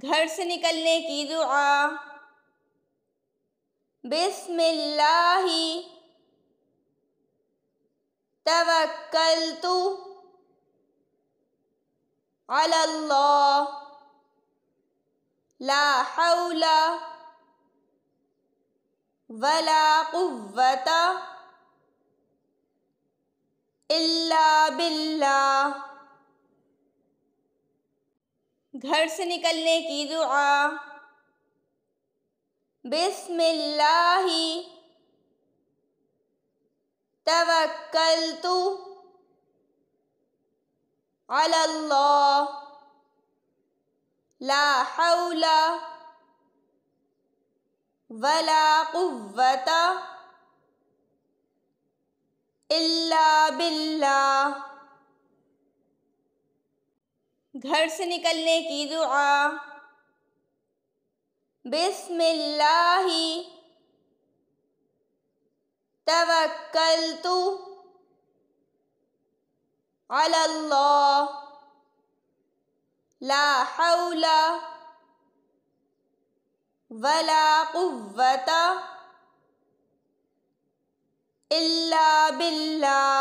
گھر سے نکلنے کی دعا بسم اللہ توکلت علی اللہ لا حول ولا ولاق گھر سے نکلنے کی دعا بسم اللہ توکلت علی اللہ لا حول ولا قوت الا بل گھر سے نکلنے کی دعا بسم اللہ توکلت علی اللہ لا حول ولا قوت الا باللہ